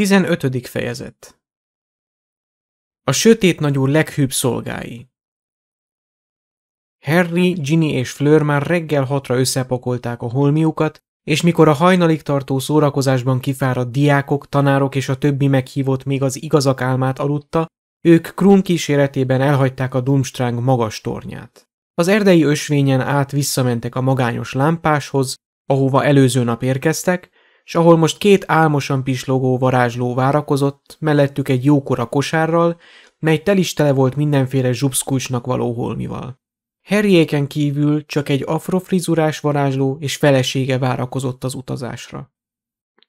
15. fejezet A sötét nagyú leghűbb szolgái Harry, Ginny és Fleur már reggel hatra összepakolták a holmiukat, és mikor a hajnalig tartó szórakozásban kifáradt diákok, tanárok és a többi meghívott még az igazak álmát aludta, ők Krum kíséretében elhagyták a Dumstrang magas tornyát. Az erdei ösvényen át visszamentek a magányos lámpáshoz, ahova előző nap érkeztek, s ahol most két álmosan pislogó varázsló várakozott, mellettük egy jókora kosárral, mely tel is tele volt mindenféle zsubszkulcsnak való holmival. Herjéken kívül csak egy afrofrizurás varázsló és felesége várakozott az utazásra.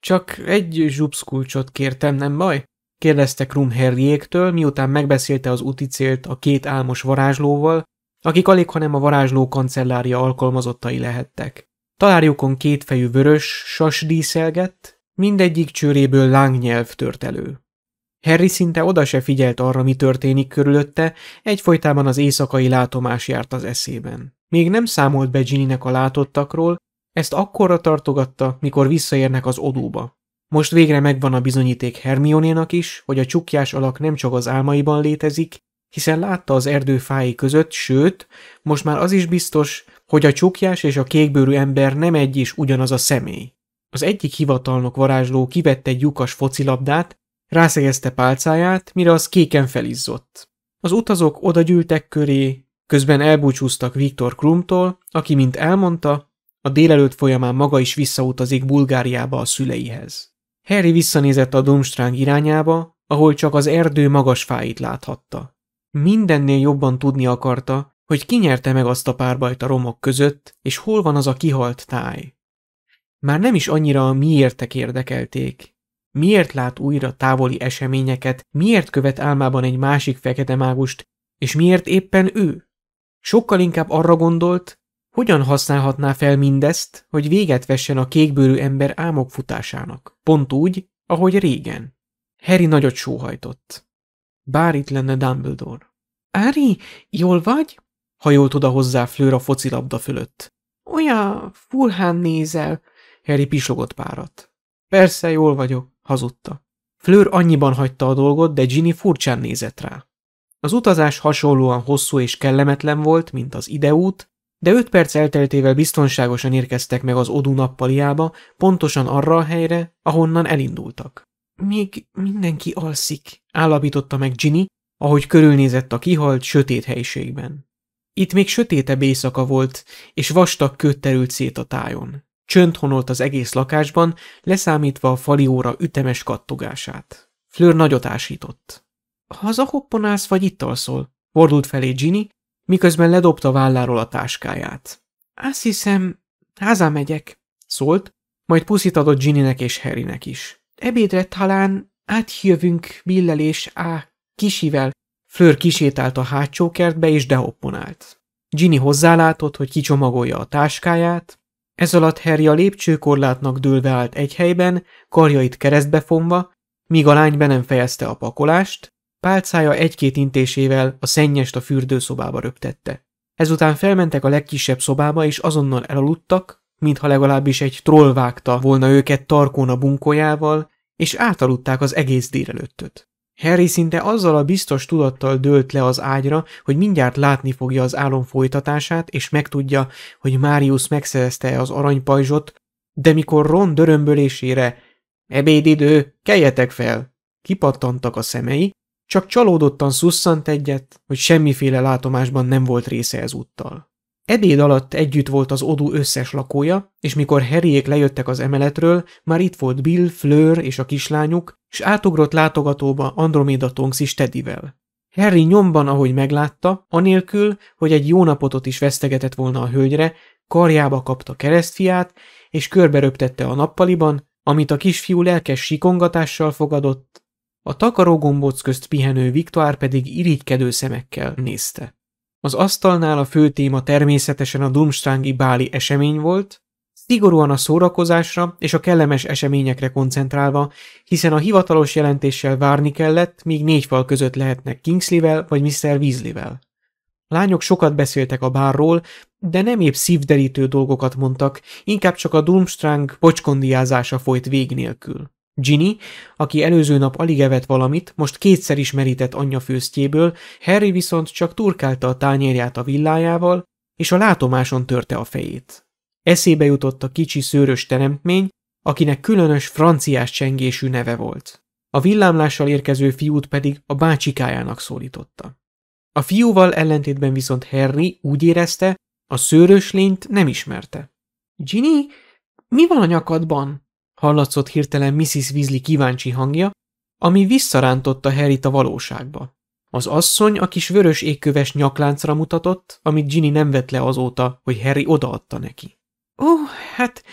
Csak egy zsubszkulcsot kértem, nem baj? kérdezte Krum Herjéktől, miután megbeszélte az uticélt a két álmos varázslóval, akik alig hanem a varázsló kancellária alkalmazottai lehettek. Talárjukon kétfejű vörös sas díszelgett, mindegyik csőréből lángnyelv tört elő. Harry szinte oda se figyelt arra, mi történik körülötte, egyfolytában az éjszakai látomás járt az eszében. Még nem számolt be Ginnynek a látottakról, ezt akkorra tartogatta, mikor visszaérnek az odóba. Most végre megvan a bizonyíték Hermionénak is, hogy a csukjás alak nem csak az álmaiban létezik, hiszen látta az fái között, sőt, most már az is biztos, hogy a csukjás és a kékbőrű ember nem egy is ugyanaz a személy. Az egyik hivatalnok varázsló kivette egy lyukas focilabdát, rászegezte pálcáját, mire az kéken felizzott. Az utazók oda gyűltek köré, közben elbúcsúztak Viktor Krumtól, aki, mint elmondta, a délelőtt folyamán maga is visszautazik Bulgáriába a szüleihez. Harry visszanézett a Dumstráng irányába, ahol csak az erdő magas fáit láthatta. Mindennél jobban tudni akarta, hogy nyerte meg azt a párbajt a romok között, és hol van az a kihalt táj. Már nem is annyira a miértek érdekelték. Miért lát újra távoli eseményeket, miért követ álmában egy másik fekete mágust, és miért éppen ő? Sokkal inkább arra gondolt, hogyan használhatná fel mindezt, hogy véget vessen a kékbőrű ember álmok futásának, pont úgy, ahogy régen. Harry nagyot sóhajtott. Bár itt lenne Dumbledore. Ári, jól vagy? Hajolt oda hozzá Flőr a focilabda fölött. Olyan furhán nézel, Harry pisogott párat. Persze, jól vagyok, hazudta. Flőr annyiban hagyta a dolgot, de Ginny furcsán nézett rá. Az utazás hasonlóan hosszú és kellemetlen volt, mint az ideút, de öt perc elteltével biztonságosan érkeztek meg az odú nappaliába, pontosan arra a helyre, ahonnan elindultak. Még mindenki alszik, állapította meg Ginny, ahogy körülnézett a kihalt, sötét helyiségben. Itt még sötétebb éjszaka volt, és vastag köt terült szét a tájon. Csönd honolt az egész lakásban, leszámítva a fali óra ütemes kattogását. Flör nagyot ásított. – Ha az vagy itt alszol? – fordult felé Ginny, miközben ledobta válláról a táskáját. – Azt hiszem, házá megyek – szólt, majd puszit adott Ginnynek és Harrynek is. – Ebédre talán átjövünk Billel és á, kisivel, Fleur kisétált a hátsó kertbe és deopponált. Ginny hozzálátott, hogy kicsomagolja a táskáját, ez alatt Harry a lépcsőkorlátnak dőlve állt egy helyben, karjait keresztbe fonva, míg a lány be nem fejezte a pakolást, pálcája egy-két intésével a szennyest a fürdőszobába röptette. Ezután felmentek a legkisebb szobába, és azonnal elaludtak, mintha legalábbis egy troll vágta volna őket tarkóna bunkójával, és átaludták az egész délelőttöt. Harry szinte azzal a biztos tudattal dőlt le az ágyra, hogy mindjárt látni fogja az álom folytatását, és megtudja, hogy Márius megszerezte az aranypajzsot, de mikor Ron dörömbölésére Ebédidő, keljetek fel! Kipattantak a szemei, csak csalódottan szusszant egyet, hogy semmiféle látomásban nem volt része ezúttal. Ebéd alatt együtt volt az odú összes lakója, és mikor Harryék lejöttek az emeletről, már itt volt Bill, Fleur és a kislányuk, és átugrott látogatóba Andromeda Tonks is Teddyvel. Harry nyomban, ahogy meglátta, anélkül, hogy egy jó napotot is vesztegetett volna a hölgyre, karjába kapta keresztfiát, és körberöptette a nappaliban, amit a kisfiú lelkes sikongatással fogadott, a takarógombóc közt pihenő Viktor pedig irigykedő szemekkel nézte. Az asztalnál a fő téma természetesen a Dumstrangi báli esemény volt, Szigorúan a szórakozásra és a kellemes eseményekre koncentrálva, hiszen a hivatalos jelentéssel várni kellett, míg négy fal között lehetnek Kingsley-vel vagy Mr. Weasley-vel. Lányok sokat beszéltek a bárról, de nem épp szívderítő dolgokat mondtak, inkább csak a Durmstrang pocskondiázása folyt vég nélkül. Ginny, aki előző nap alig evett valamit, most kétszer is merített anyja főztjéből, Harry viszont csak turkálta a tányérját a villájával, és a látomáson törte a fejét. Eszébe jutott a kicsi szőrös teremtmény, akinek különös franciás csengésű neve volt. A villámlással érkező fiút pedig a bácsikájának szólította. A fiúval ellentétben viszont Harry úgy érezte, a szőrös lényt nem ismerte. – Ginny, mi van a nyakadban? – hallatszott hirtelen Mrs. Weasley kíváncsi hangja, ami visszarántotta Harryt a valóságba. Az asszony a kis vörös égköves nyakláncra mutatott, amit Ginny nem vett le azóta, hogy Harry odaadta neki. Ó, hát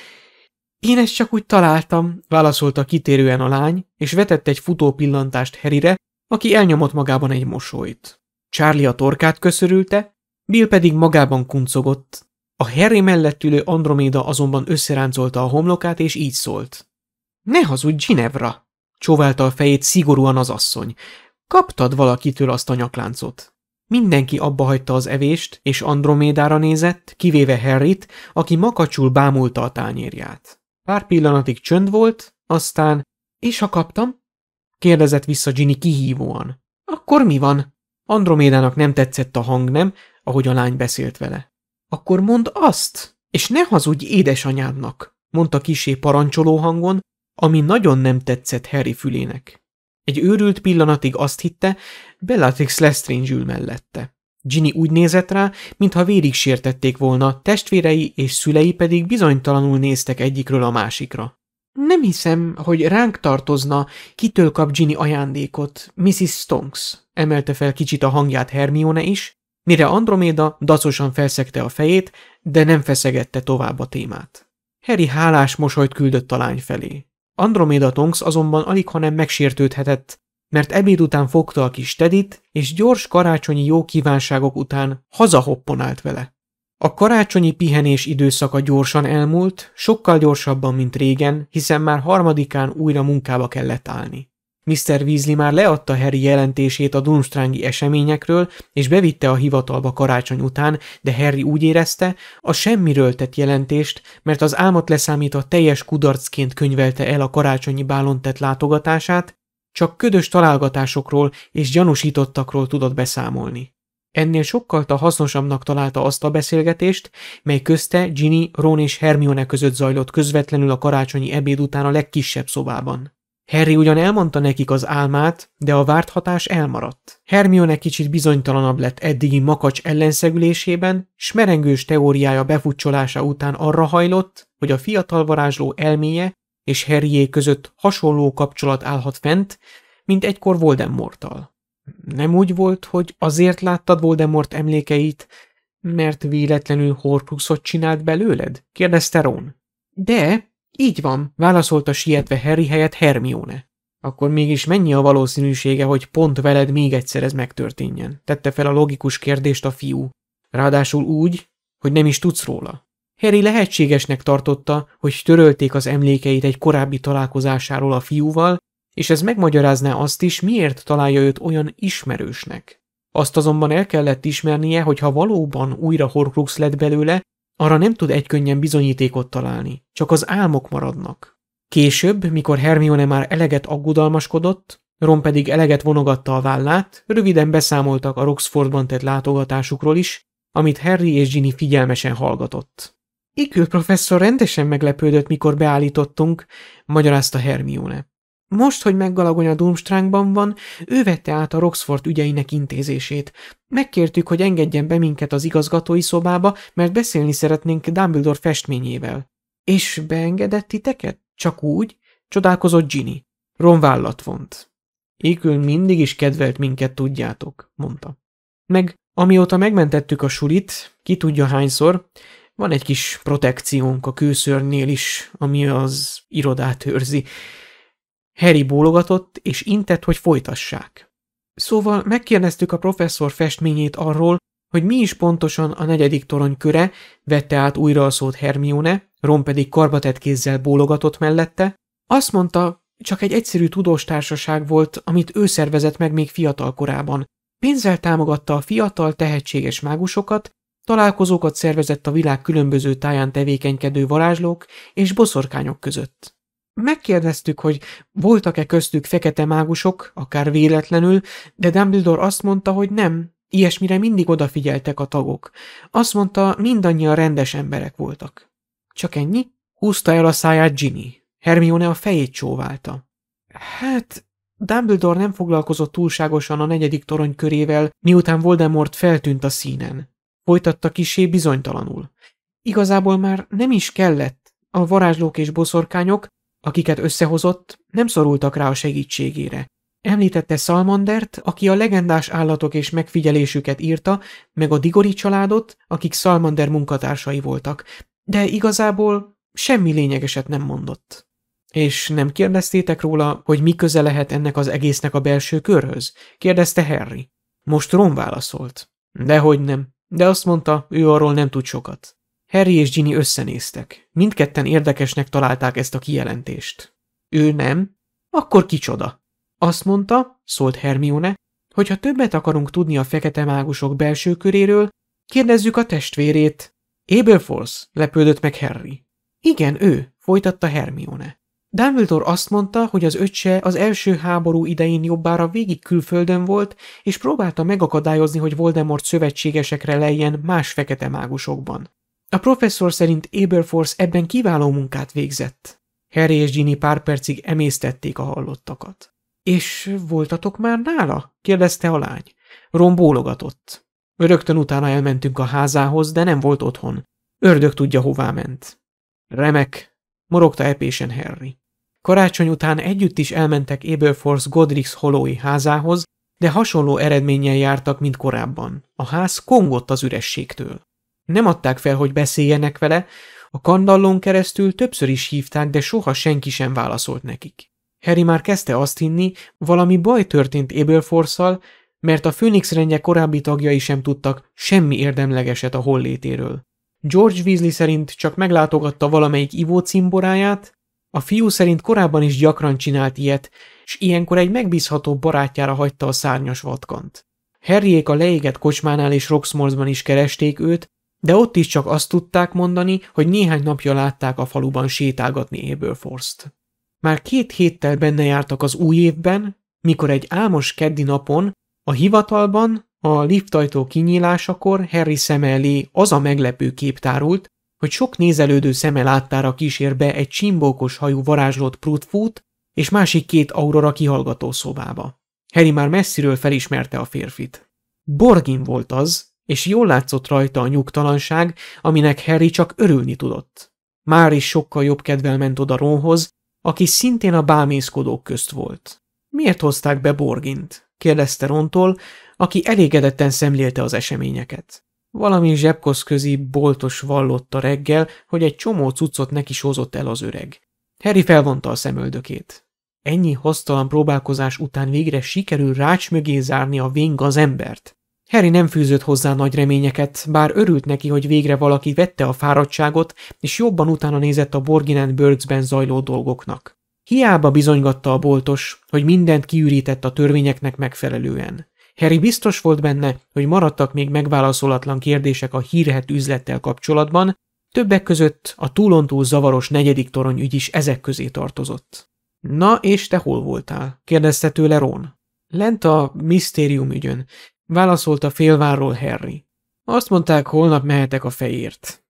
én ezt csak úgy találtam, válaszolta kitérően a lány, és vetett egy futó pillantást Herire, aki elnyomott magában egy mosolyt. Charlie a torkát köszörülte, Bill pedig magában kuncogott. A Harry mellett ülő Androméda azonban összeráncolta a homlokát, és így szólt. Ne hazudj, Ginevra! Csóválta a fejét szigorúan az asszony. Kaptad valakitől azt a nyakláncot. Mindenki abba hagyta az evést, és Andromédára nézett, kivéve Harryt, aki makacsul bámulta a tányérját. Pár pillanatig csönd volt, aztán – és ha kaptam? – kérdezett vissza Ginny kihívóan. – Akkor mi van? Andromédának nem tetszett a hang, nem, ahogy a lány beszélt vele. – Akkor mondd azt, és ne hazudj édesanyádnak, mondta kisé parancsoló hangon, ami nagyon nem tetszett Harry fülének. Egy őrült pillanatig azt hitte, Bellatrix Lestrange ül mellette. Ginny úgy nézett rá, mintha vérig sértették volna, testvérei és szülei pedig bizonytalanul néztek egyikről a másikra. Nem hiszem, hogy ránk tartozna, kitől kap Ginny ajándékot, Mrs. Stonks, emelte fel kicsit a hangját Hermione is, mire Androméda dacosan felszegte a fejét, de nem feszegette tovább a témát. Harry hálás mosolyt küldött a lány felé. Androméda Tonks azonban alig, hanem megsértődhetett, mert ebéd után fogta a kis Tedit, és gyors karácsonyi jó kívánságok után hazahopponált vele. A karácsonyi pihenés időszaka gyorsan elmúlt, sokkal gyorsabban, mint régen, hiszen már harmadikán újra munkába kellett állni. Mr. Weasley már leadta Harry jelentését a Dunstrangi eseményekről, és bevitte a hivatalba karácsony után, de Harry úgy érezte, a semmiről tett jelentést, mert az álmat leszámítva teljes kudarcként könyvelte el a karácsonyi bálon tett látogatását, csak ködös találgatásokról és gyanúsítottakról tudott beszámolni. Ennél sokkal hasznosabbnak találta azt a beszélgetést, mely közte Ginny, Ron és Hermione között zajlott közvetlenül a karácsonyi ebéd után a legkisebb szobában. Harry ugyan elmondta nekik az álmát, de a várt hatás elmaradt. Hermione kicsit bizonytalanabb lett eddigi makacs ellenszegülésében, s merengős teóriája befutcsolása után arra hajlott, hogy a fiatal varázsló elméje és Harryé között hasonló kapcsolat állhat fent, mint egykor Voldemorttal. Nem úgy volt, hogy azért láttad Voldemort emlékeit, mert véletlenül horcruxot csinált belőled? kérdezte Ron. De, így van, válaszolta sietve Harry helyett Hermione. Akkor mégis mennyi a valószínűsége, hogy pont veled még egyszer ez megtörténjen? Tette fel a logikus kérdést a fiú. Ráadásul úgy, hogy nem is tudsz róla. Harry lehetségesnek tartotta, hogy törölték az emlékeit egy korábbi találkozásáról a fiúval, és ez megmagyarázná azt is, miért találja őt olyan ismerősnek. Azt azonban el kellett ismernie, hogy ha valóban újra Horcrux lett belőle, arra nem tud egykönnyen bizonyítékot találni, csak az álmok maradnak. Később, mikor Hermione már eleget aggodalmaskodott, Ron pedig eleget vonogatta a vállát, röviden beszámoltak a Roxfordban tett látogatásukról is, amit Harry és Ginny figyelmesen hallgatott. Ikül professzor rendesen meglepődött, mikor beállítottunk, magyarázta Hermione. Most, hogy meggalagony a Durmstrangban van, ő vette át a Roxford ügyeinek intézését. Megkértük, hogy engedjen be minket az igazgatói szobába, mert beszélni szeretnénk Dumbledore festményével. És beengedett titeket? Csak úgy? Csodálkozott Ginny. Ron vállat vont. Ikül mindig is kedvelt minket, tudjátok, mondta. Meg, amióta megmentettük a sulit, ki tudja hányszor, van egy kis protekciónk a kőszörnél is, ami az irodát őrzi. Harry bólogatott, és intett, hogy folytassák. Szóval megkérdeztük a professzor festményét arról, hogy mi is pontosan a negyedik torony köre, vette át újra a szót Hermione, Ron pedig karbatett kézzel bólogatott mellette. Azt mondta, csak egy egyszerű tudóstársaság volt, amit ő szervezett meg még fiatal korában. Pénzzel támogatta a fiatal, tehetséges mágusokat, Találkozókat szervezett a világ különböző táján tevékenykedő varázslók és boszorkányok között. Megkérdeztük, hogy voltak-e köztük fekete mágusok, akár véletlenül, de Dumbledore azt mondta, hogy nem, ilyesmire mindig odafigyeltek a tagok. Azt mondta, mindannyian rendes emberek voltak. Csak ennyi? Húzta el a száját Ginny. Hermione a fejét csóválta. Hát, Dumbledore nem foglalkozott túlságosan a negyedik torony körével, miután Voldemort feltűnt a színen. Folytatta kisé bizonytalanul. Igazából már nem is kellett. A varázslók és boszorkányok, akiket összehozott, nem szorultak rá a segítségére. Említette Salmandert, aki a legendás állatok és megfigyelésüket írta, meg a Digori családot, akik Salmander munkatársai voltak, de igazából semmi lényegeset nem mondott. És nem kérdeztétek róla, hogy mi köze lehet ennek az egésznek a belső körhöz? kérdezte Harry. Most Ron válaszolt. Dehogy nem de azt mondta, ő arról nem tud sokat. Harry és Ginny összenéztek. Mindketten érdekesnek találták ezt a kijelentést. Ő nem? Akkor kicsoda? Azt mondta, szólt Hermione, hogy ha többet akarunk tudni a fekete mágusok belső köréről, kérdezzük a testvérét. Aberforce, lepődött meg Harry. Igen, ő, folytatta Hermione. Dumbledore azt mondta, hogy az öccse az első háború idején jobbára végig külföldön volt, és próbálta megakadályozni, hogy Voldemort szövetségesekre lejjen más fekete mágusokban. A professzor szerint Aberforce ebben kiváló munkát végzett. Harry és Ginny pár percig emésztették a hallottakat. És voltatok már nála? kérdezte a lány. Ron bólogatott. Rögtön utána elmentünk a házához, de nem volt otthon. Ördög tudja, hová ment. Remek, morogta epésen Harry. Karácsony után együtt is elmentek Eberforce Godric's holói házához, de hasonló eredménnyel jártak, mint korábban. A ház kongott az ürességtől. Nem adták fel, hogy beszéljenek vele, a kandallón keresztül többször is hívták, de soha senki sem válaszolt nekik. Harry már kezdte azt hinni, valami baj történt Eberforce-szal, mert a Phoenix rendje korábbi tagjai sem tudtak semmi érdemlegeset a hollétéről. George Weasley szerint csak meglátogatta valamelyik cimboráját, a fiú szerint korábban is gyakran csinált ilyet, s ilyenkor egy megbízható barátjára hagyta a szárnyas vatkant. Harryék a leégett kocsmánál és Roxmorsban is keresték őt, de ott is csak azt tudták mondani, hogy néhány napja látták a faluban sétálgatni Abelforst. Már két héttel benne jártak az új évben, mikor egy álmos keddi napon, a hivatalban, a liftajtó kinyílásakor Harry szeme elé az a meglepő kép tárult, hogy sok nézelődő szeme láttára kísér be egy csimbókos hajú varázslott prutfút és másik két aurora kihallgató szobába. Harry már messziről felismerte a férfit. Borgin volt az, és jól látszott rajta a nyugtalanság, aminek Harry csak örülni tudott. Már is sokkal jobb kedvel ment oda Ronhoz, aki szintén a bámészkodók közt volt. Miért hozták be Borgint? kérdezte Rontól, aki elégedetten szemlélte az eseményeket. Valami zsebkoszközi boltos vallotta reggel, hogy egy csomó cuccot neki is hozott el az öreg. Harry felvonta a szemöldökét. Ennyi hasztalan próbálkozás után végre sikerül rács mögé zárni a ving az embert. Harry nem fűzött hozzá nagy reményeket, bár örült neki, hogy végre valaki vette a fáradtságot, és jobban utána nézett a Borginen Birdsben zajló dolgoknak. Hiába bizonygatta a boltos, hogy mindent kiürített a törvényeknek megfelelően. Harry biztos volt benne, hogy maradtak még megválaszolatlan kérdések a hírhet üzlettel kapcsolatban, többek között a túlontúl zavaros negyedik torony ügy is ezek közé tartozott. Na, és te hol voltál? kérdezte tőle Ron. Lent a misztérium ügyön, válaszolta félvárról Harry. Azt mondták, holnap mehetek a fejért.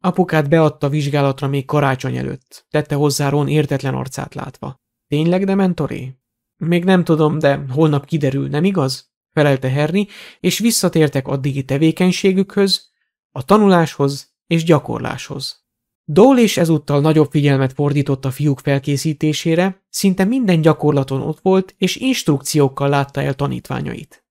Apukát beadta vizsgálatra még karácsony előtt, tette hozzá Ron értetlen arcát látva. Tényleg de mentoré? Még nem tudom, de holnap kiderül, nem igaz? felelte Herni, és visszatértek addigi tevékenységükhöz, a tanuláshoz és gyakorláshoz. Dole és ezúttal nagyobb figyelmet fordított a fiúk felkészítésére, szinte minden gyakorlaton ott volt, és instrukciókkal látta el tanítványait.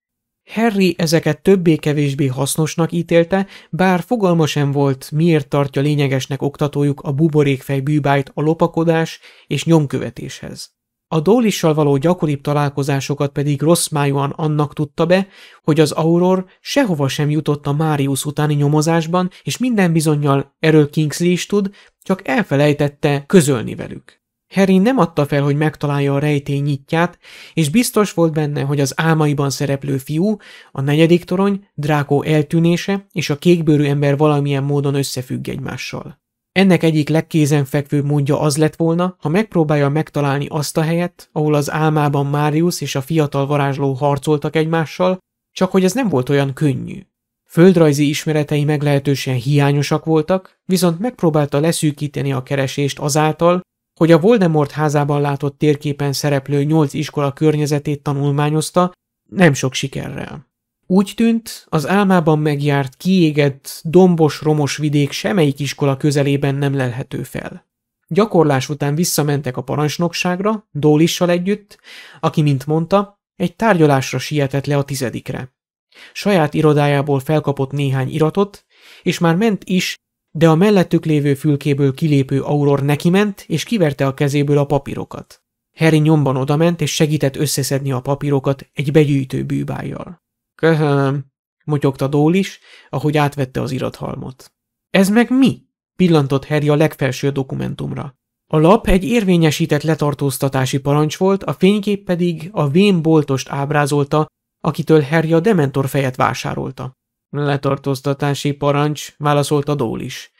Harry ezeket többé-kevésbé hasznosnak ítélte, bár fogalma sem volt, miért tartja lényegesnek oktatójuk a buborékfej bűbájt a lopakodás és nyomkövetéshez. A Dólissal való gyakoribb találkozásokat pedig rossz májúan annak tudta be, hogy az Auror sehova sem jutott a Máriusz utáni nyomozásban, és minden bizonyal erről Kingsley is tud, csak elfelejtette közölni velük. Harry nem adta fel, hogy megtalálja a rejtény nyitját, és biztos volt benne, hogy az álmaiban szereplő fiú, a negyedik torony, Dráko eltűnése és a kékbőrű ember valamilyen módon összefügg egymással. Ennek egyik legkézenfekvőbb mondja az lett volna, ha megpróbálja megtalálni azt a helyet, ahol az álmában Márius és a fiatal varázsló harcoltak egymással, csak hogy ez nem volt olyan könnyű. Földrajzi ismeretei meglehetősen hiányosak voltak, viszont megpróbálta leszűkíteni a keresést azáltal, hogy a Voldemort házában látott térképen szereplő nyolc iskola környezetét tanulmányozta, nem sok sikerrel. Úgy tűnt, az álmában megjárt, kiégett, dombos, romos vidék semmelyik iskola közelében nem lelhető fel. Gyakorlás után visszamentek a parancsnokságra, Dólissal együtt, aki, mint mondta, egy tárgyalásra sietett le a tizedikre. Saját irodájából felkapott néhány iratot, és már ment is, de a mellettük lévő fülkéből kilépő Auror nekiment, és kiverte a kezéből a papírokat. Harry nyomban odament, és segített összeszedni a papírokat egy begyűjtő bűbájjal. Köhöm, motyogta Dól is, ahogy átvette az irathalmot. Ez meg mi? pillantott Harry a legfelső dokumentumra. A lap egy érvényesített letartóztatási parancs volt, a fénykép pedig a vén boltost ábrázolta, akitől Harry a dementor fejet vásárolta. Letartóztatási parancs, válaszolta Dól is.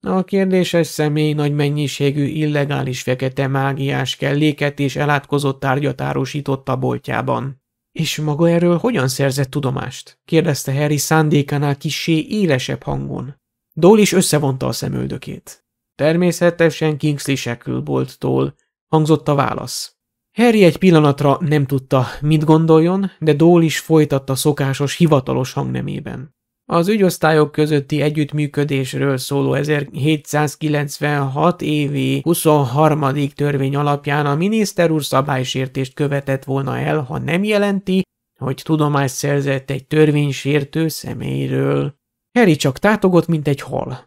A kérdéses személy nagy mennyiségű illegális fekete mágiás kelléket és elátkozott tárgyat árusított a boltjában. És maga erről hogyan szerzett tudomást? kérdezte Harry szándékánál kisé élesebb hangon. Dól is összevonta a szemöldökét. Természetesen Kingsley Shackleboltól, hangzott a válasz. Harry egy pillanatra nem tudta, mit gondoljon, de Dól is folytatta szokásos, hivatalos hangnemében. Az ügyosztályok közötti együttműködésről szóló 1796 évi 23. törvény alapján a miniszter úr szabálysértést követett volna el, ha nem jelenti, hogy tudomást szerzett egy törvénysértő személyről. Harry csak tátogott, mint egy hal.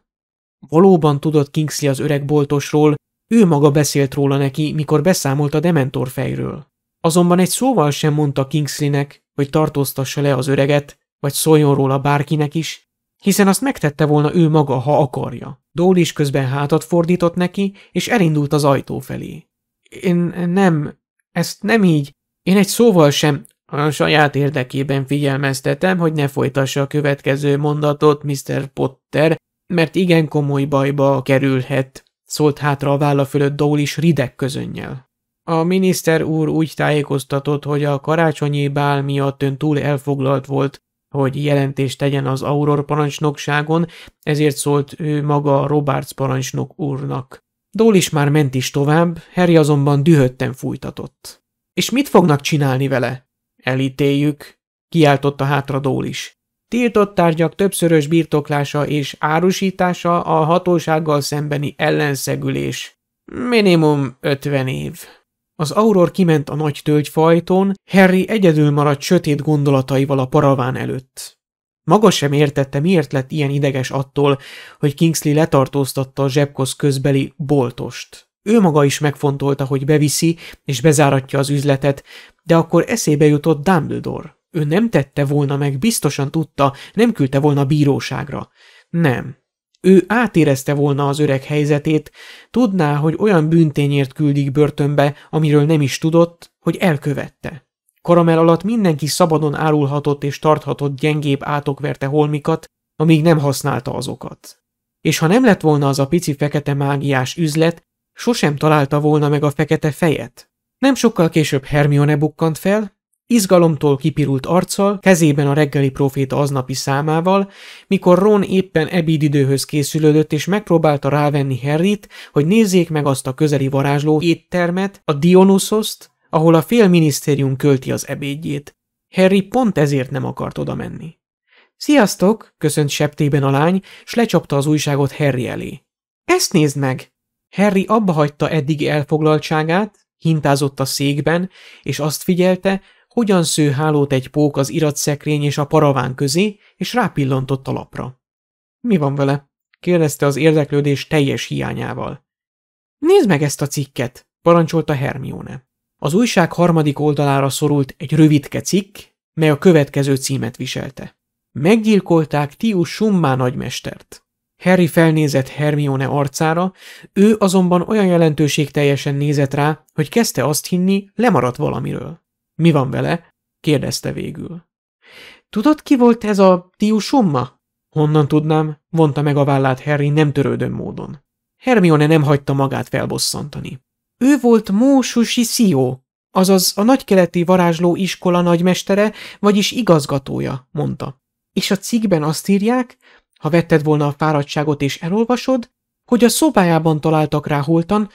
Valóban tudott Kingsley az öreg boltosról, ő maga beszélt róla neki, mikor beszámolt a Dementor fejről. Azonban egy szóval sem mondta Kingsleynek, hogy tartóztassa le az öreget, vagy szóljon róla bárkinek is, hiszen azt megtette volna ő maga, ha akarja. Dól is közben hátat fordított neki, és elindult az ajtó felé. Én nem, ezt nem így, én egy szóval sem, a saját érdekében figyelmeztetem, hogy ne folytassa a következő mondatot Mr. Potter, mert igen komoly bajba kerülhet, szólt hátra a válla fölött Dól is rideg közönnyel. A miniszter úr úgy tájékoztatott, hogy a karácsonyi bál miatt ön túl elfoglalt volt, hogy jelentést tegyen az Auror parancsnokságon, ezért szólt ő maga Roberts parancsnok úrnak. Dól is már ment is tovább, Harry azonban dühötten fújtatott. És mit fognak csinálni vele? Elítéljük, kiáltotta hátra Dól is. Tiltott tárgyak többszörös birtoklása és árusítása a hatósággal szembeni ellenszegülés. Minimum ötven év. Az Auror kiment a nagy tölgyfajtón, Harry egyedül maradt sötét gondolataival a paraván előtt. Maga sem értette, miért lett ilyen ideges attól, hogy Kingsley letartóztatta a zsebkosz közbeli boltost. Ő maga is megfontolta, hogy beviszi és bezáratja az üzletet, de akkor eszébe jutott Dumbledore. Ő nem tette volna meg, biztosan tudta, nem küldte volna bíróságra. Nem, ő átérezte volna az öreg helyzetét, tudná, hogy olyan bűntényért küldik börtönbe, amiről nem is tudott, hogy elkövette. Karamel alatt mindenki szabadon árulhatott és tarthatott gyengébb átokverte holmikat, amíg nem használta azokat. És ha nem lett volna az a pici fekete mágiás üzlet, sosem találta volna meg a fekete fejet. Nem sokkal később Hermione bukkant fel, Izgalomtól kipirult arccal, kezében a reggeli proféta aznapi számával, mikor Ron éppen ebédidőhöz készülődött és megpróbálta rávenni Harryt, hogy nézzék meg azt a közeli varázsló éttermet, a Dionusoszt, ahol a félminisztérium költi az ebédjét. Harry pont ezért nem akart oda menni. Sziasztok! köszönt septében a lány, s lecsapta az újságot Harry elé. Ezt nézd meg! Harry abba hagyta eddigi elfoglaltságát, hintázott a székben, és azt figyelte, hogyan sző hálót egy pók az iratszekrény és a paraván közé, és rápillantott a lapra. Mi van vele? kérdezte az érdeklődés teljes hiányával. Nézd meg ezt a cikket, parancsolta Hermione. Az újság harmadik oldalára szorult egy rövidke cikk, mely a következő címet viselte. Meggyilkolták Tius Summá nagymestert. Harry felnézett Hermione arcára, ő azonban olyan jelentőség teljesen nézett rá, hogy kezdte azt hinni, lemaradt valamiről. Mi van vele? kérdezte végül. Tudod, ki volt ez a tiusomma? Honnan tudnám, vonta meg a vállát Harry nem törődő módon. Hermione nem hagyta magát felbosszantani. Ő volt Mósusi Szió, azaz a nagykeleti varázsló iskola nagymestere, vagyis igazgatója, mondta. És a cikkben azt írják, ha vetted volna a fáradtságot és elolvasod, hogy a szobájában találtak rá holtan,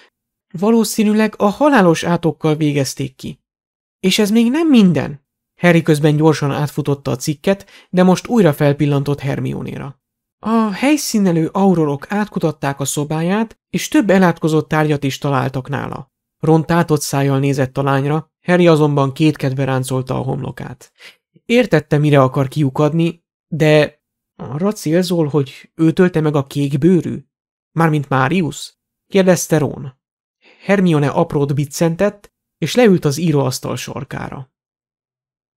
valószínűleg a halálos átokkal végezték ki. És ez még nem minden. Harry közben gyorsan átfutotta a cikket, de most újra felpillantott Hermionéra. A helyszínelő aurorok átkutatták a szobáját, és több elátkozott tárgyat is találtak nála. Ron tátott szájjal nézett a lányra, Harry azonban kétkedve ráncolta a homlokát. Értette, mire akar kiukadni, de arra célzol, hogy ő tölte meg a kék bőrű? Mármint Máriusz? kérdezte Ron. Hermione aprót biccentett, és leült az íróasztal sarkára.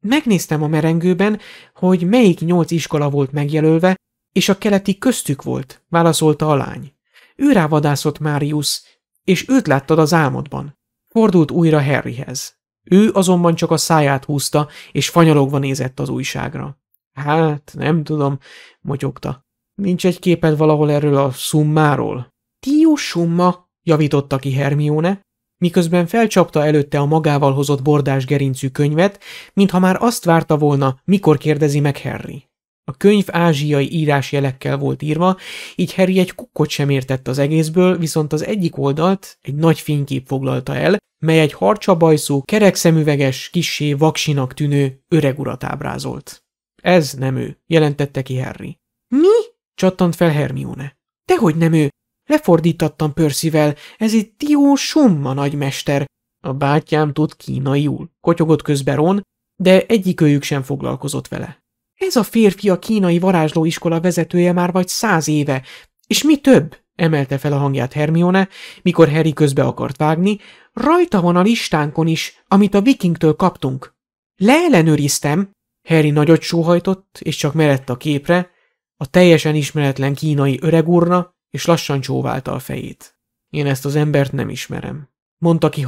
Megnéztem a merengőben, hogy melyik nyolc iskola volt megjelölve, és a keleti köztük volt, válaszolta a lány. Ő rávadászott Máriusz, és őt láttad az álmodban. Fordult újra Harryhez. Ő azonban csak a száját húzta, és fanyalogva nézett az újságra. Hát, nem tudom, motyogta. Nincs egy képed valahol erről a szummáról? Tió summa, javította ki Hermione, miközben felcsapta előtte a magával hozott bordás gerincű könyvet, mintha már azt várta volna, mikor kérdezi meg Harry. A könyv ázsiai írásjelekkel volt írva, így Harry egy kukkot sem értett az egészből, viszont az egyik oldalt egy nagy fénykép foglalta el, mely egy harcsabajszú, kerekszemüveges, kissé vaksinak tűnő öreg urat ábrázolt. Ez nem ő, jelentette ki Harry. Mi? csattant fel Hermione. Tehogy nem ő, Lefordítattam Percivel, ez itt Tio Summa nagymester. A bátyám tud kínaiul, kotyogott közben, Ron, de egyikőjük sem foglalkozott vele. Ez a férfi a kínai varázslóiskola vezetője már vagy száz éve, és mi több, emelte fel a hangját Hermione, mikor Harry közbe akart vágni, rajta van a listánkon is, amit a vikingtől kaptunk. Leellenőriztem, Harry nagyot sóhajtott, és csak merett a képre, a teljesen ismeretlen kínai öregúrna, és lassan csóválta a fejét. Én ezt az embert nem ismerem, mondta ki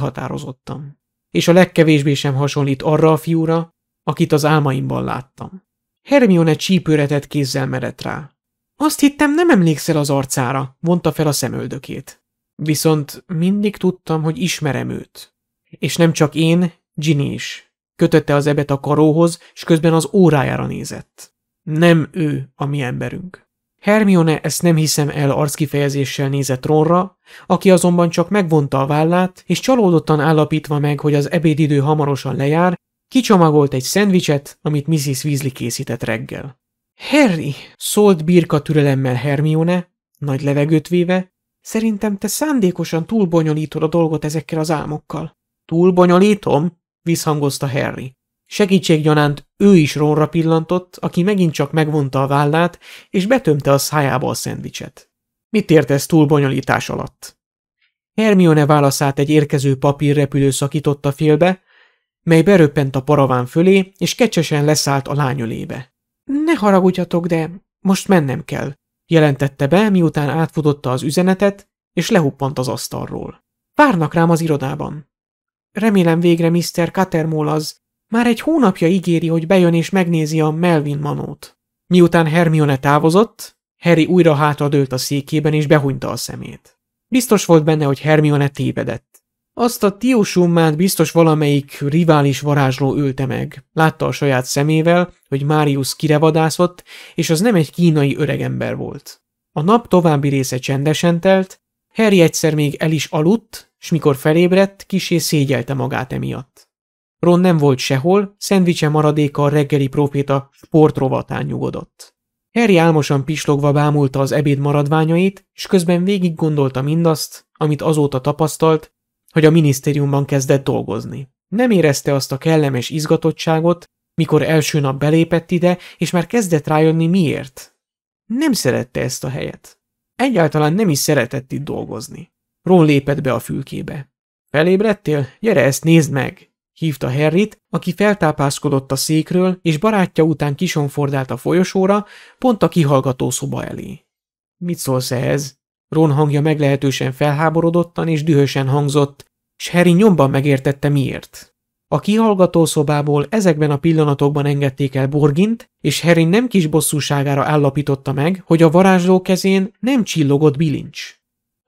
És a legkevésbé sem hasonlít arra a fiúra, akit az álmaimban láttam. Hermione csípőretett kézzel merett rá. Azt hittem, nem emlékszel az arcára, mondta fel a szemöldökét. Viszont mindig tudtam, hogy ismerem őt. És nem csak én, Ginny is. Kötötte az ebet a karóhoz, és közben az órájára nézett. Nem ő a mi emberünk. Hermione ezt nem hiszem el arckifejezéssel nézett Ronra, aki azonban csak megvonta a vállát, és csalódottan állapítva meg, hogy az ebédidő hamarosan lejár, kicsomagolt egy szendvicset, amit Mrs. Weasley készített reggel. Harry, szólt birka türelemmel Hermione, nagy levegőt véve, szerintem te szándékosan túlbonyolítod a dolgot ezekkel az álmokkal. Túlbonyolítom? visszhangozta Harry. Segítséggyanánt ő is Ronra pillantott, aki megint csak megvonta a vállát, és betömte a szájába a szendvicset. Mit ért ez túl bonyolítás alatt? Hermione válaszát egy érkező papírrepülő szakította félbe, mely beröppent a paraván fölé, és kecsesen leszállt a lányölébe. Ne haragudjatok, de most mennem kell, jelentette be, miután átfutotta az üzenetet, és lehuppant az asztalról. Várnak rám az irodában. Remélem végre Mr. Catermole az, már egy hónapja ígéri, hogy bejön és megnézi a Melvin Manót. Miután Hermione távozott, Harry újra hátradőlt a székében és behunyta a szemét. Biztos volt benne, hogy Hermione tévedett. Azt a tiósummát biztos valamelyik rivális varázsló ülte meg. Látta a saját szemével, hogy Marius kirevadászott, és az nem egy kínai öregember volt. A nap további része csendesen telt, Harry egyszer még el is aludt, s mikor felébredt, kisé szégyelte magát emiatt. Ron nem volt sehol, szendvicse maradéka a reggeli proféta sportrovatán nyugodott. Harry álmosan pislogva bámulta az ebéd maradványait, és közben végig gondolta mindazt, amit azóta tapasztalt, hogy a minisztériumban kezdett dolgozni. Nem érezte azt a kellemes izgatottságot, mikor első nap belépett ide, és már kezdett rájönni miért. Nem szerette ezt a helyet. Egyáltalán nem is szeretett itt dolgozni. Ron lépett be a fülkébe. Felébredtél? Gyere, ezt nézd meg! hívta Herrit, aki feltápászkodott a székről, és barátja után kisonfordált a folyosóra, pont a kihallgató szoba elé. Mit szólsz ehhez? Ron hangja meglehetősen felháborodottan és dühösen hangzott, s Harry nyomban megértette miért. A kihallgató szobából ezekben a pillanatokban engedték el Borgint, és Harry nem kis bosszúságára állapította meg, hogy a varázsló kezén nem csillogott bilincs.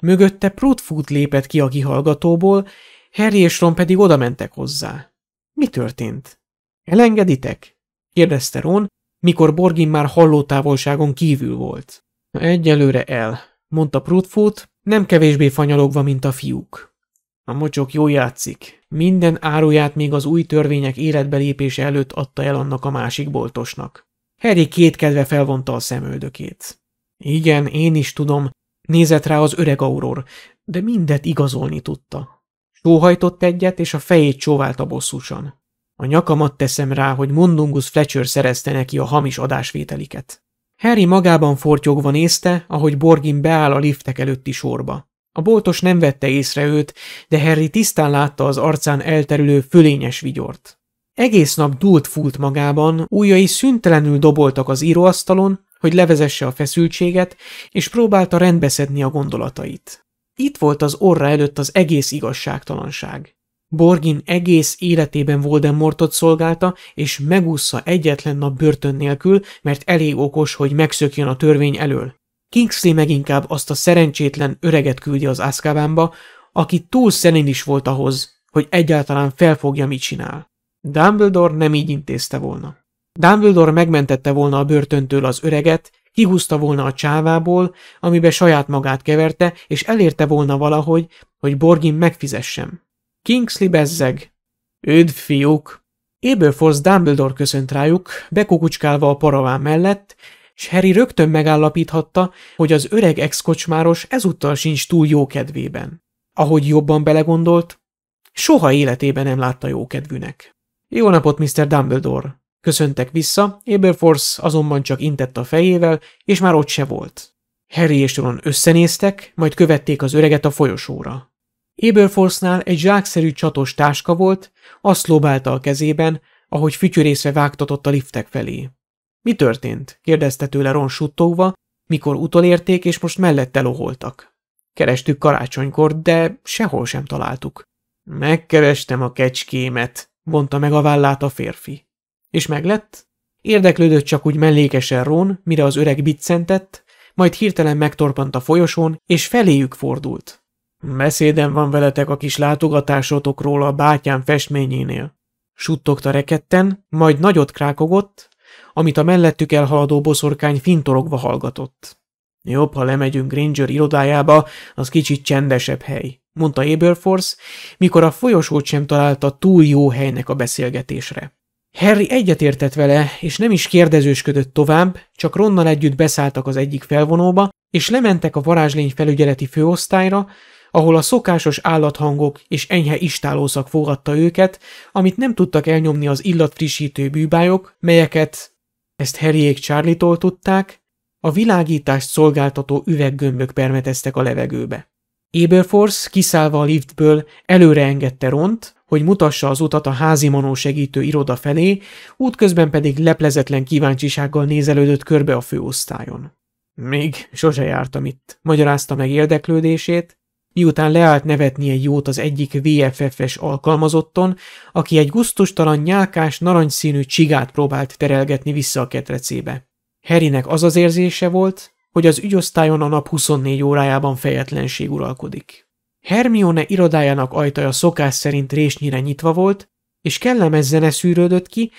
Mögötte Prutfoot lépett ki a kihallgatóból, Harry és Ron pedig oda mentek hozzá. Mi történt? Elengeditek? kérdezte Ron, mikor Borgin már távolságon kívül volt. Egyelőre el, mondta Prutfoot, nem kevésbé fanyalogva, mint a fiúk. A mocsok jó játszik. Minden áruját még az új törvények életbelépése előtt adta el annak a másik boltosnak. Harry kétkedve felvonta a szemöldökét. Igen, én is tudom, nézett rá az öreg auror, de mindet igazolni tudta. Sóhajtott egyet, és a fejét a bosszúson. A nyakamat teszem rá, hogy Mondungus Fletcher szerezte neki a hamis adásvételiket. Harry magában fortyogva nézte, ahogy Borgin beáll a liftek előtti sorba. A boltos nem vette észre őt, de Harry tisztán látta az arcán elterülő fölényes vigyort. Egész nap dúlt fúlt magában, újai szüntelenül doboltak az íróasztalon, hogy levezesse a feszültséget, és próbálta rendbeszedni a gondolatait. Itt volt az orra előtt az egész igazságtalanság. Borgin egész életében Voldemortot szolgálta, és megúszza egyetlen nap börtön nélkül, mert elég okos, hogy megszökjön a törvény elől. Kingsley meginkább azt a szerencsétlen öreget küldi az Azkabanba, aki túl szenén is volt ahhoz, hogy egyáltalán felfogja, mit csinál. Dumbledore nem így intézte volna. Dumbledore megmentette volna a börtöntől az öreget, kihúzta volna a csávából, amibe saját magát keverte, és elérte volna valahogy, hogy Borgin megfizessem. Kingsley bezzeg. Üdv, fiúk! Eberforce Dumbledore köszönt rájuk, bekukucskálva a paraván mellett, s Harry rögtön megállapíthatta, hogy az öreg exkocsmáros ezúttal sincs túl jó kedvében. Ahogy jobban belegondolt, soha életében nem látta jó kedvűnek. Jó napot, Mr. Dumbledore! Köszöntek vissza, Aberforce azonban csak intett a fejével, és már ott se volt. Harry és Ron összenéztek, majd követték az öreget a folyosóra. Aberforce-nál egy zsákszerű csatos táska volt, azt lobálta a kezében, ahogy fütyörészve vágtatott a liftek felé. Mi történt? kérdezte tőle Ron suttogva, mikor utolérték és most mellette loholtak. Kerestük karácsonykor, de sehol sem találtuk. Megkerestem a kecskémet, vonta meg a vállát a férfi. És meglett? Érdeklődött csak úgy mellékesen Rón, mire az öreg biccentett, majd hirtelen megtorpant a folyosón, és feléjük fordult. Beszédem van veletek a kis látogatásotokról a bátyám festményénél. Suttogta reketten, majd nagyot krákogott, amit a mellettük elhaladó boszorkány fintorogva hallgatott. Jobb, ha lemegyünk Granger irodájába, az kicsit csendesebb hely, mondta Aberforce, mikor a folyosót sem találta túl jó helynek a beszélgetésre. Harry egyetértett vele, és nem is kérdezősködött tovább, csak Ronnal együtt beszálltak az egyik felvonóba, és lementek a varázslény felügyeleti főosztályra, ahol a szokásos állathangok és enyhe istálószak fogadta őket, amit nem tudtak elnyomni az illatfrissítő bűbályok, melyeket, ezt Harryék Charlie-tól tudták, a világítást szolgáltató üveggömbök permeteztek a levegőbe. Eberforce kiszállva a liftből előre engedte Ront, hogy mutassa az utat a házi manó segítő iroda felé, útközben pedig leplezetlen kíváncsisággal nézelődött körbe a főosztályon. Még sose jártam itt, magyarázta meg érdeklődését, miután leállt nevetni egy jót az egyik VFF-es alkalmazotton, aki egy guztustalan nyálkás narancsszínű csigát próbált terelgetni vissza a ketrecébe. Herinek az az érzése volt, hogy az ügyosztályon a nap 24 órájában fejetlenség uralkodik. Hermione irodájának ajtaja szokás szerint résnyire nyitva volt, és kellemes szűrődött ki,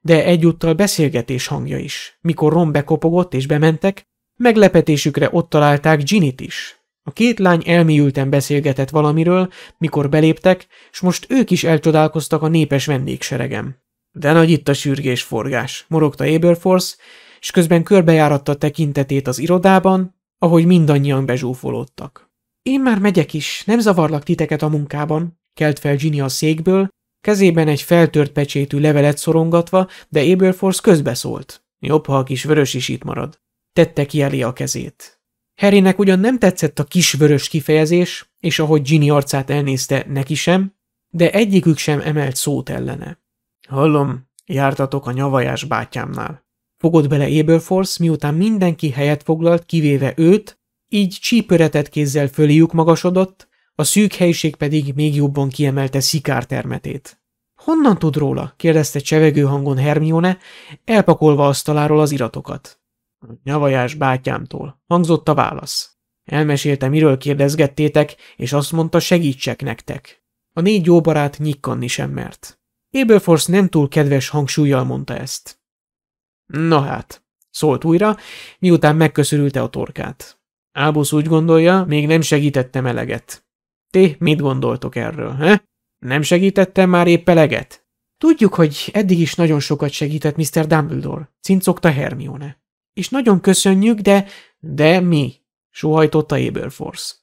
de egyúttal beszélgetés hangja is. Mikor Ron bekopogott és bementek, meglepetésükre ott találták Ginit is. A két lány elmélyülten beszélgetett valamiről, mikor beléptek, s most ők is elcsodálkoztak a népes vendégseregem. De nagy itt a forgás, morogta Aberforce, és közben körbejáratta tekintetét az irodában, ahogy mindannyian bezsúfolódtak. Én már megyek is, nem zavarlak titeket a munkában, kelt fel Ginny a székből, kezében egy feltört pecsétű levelet szorongatva, de Aberforce közbeszólt. Jobb, ha a kis vörös is itt marad. Tette ki elé a kezét. Harrynek ugyan nem tetszett a kis vörös kifejezés, és ahogy Ginny arcát elnézte, neki sem, de egyikük sem emelt szót ellene. Hallom, jártatok a nyavajás bátyámnál. Fogott bele Eberforce, miután mindenki helyet foglalt, kivéve őt, így csípőretett kézzel föléjük magasodott, a szűk helyiség pedig még jobban kiemelte szikár termetét. Honnan tud róla? kérdezte csevegő hangon Hermione, elpakolva asztaláról az iratokat. Nyavajás bátyámtól, hangzott a válasz. Elmesélte, miről kérdezgettétek, és azt mondta, segítsek nektek. A négy jó barát nyikkanni sem mert. Eberforce nem túl kedves hangsúlyjal mondta ezt. Na hát, szólt újra, miután megköszörülte a torkát. Ábusz úgy gondolja, még nem segítettem eleget. Ti mit gondoltok erről, he? Nem segítettem már épp eleget? Tudjuk, hogy eddig is nagyon sokat segített Mr. Dumbledore, cincogta Hermione. És nagyon köszönjük, de... De mi? Sóhajtotta Aberforce.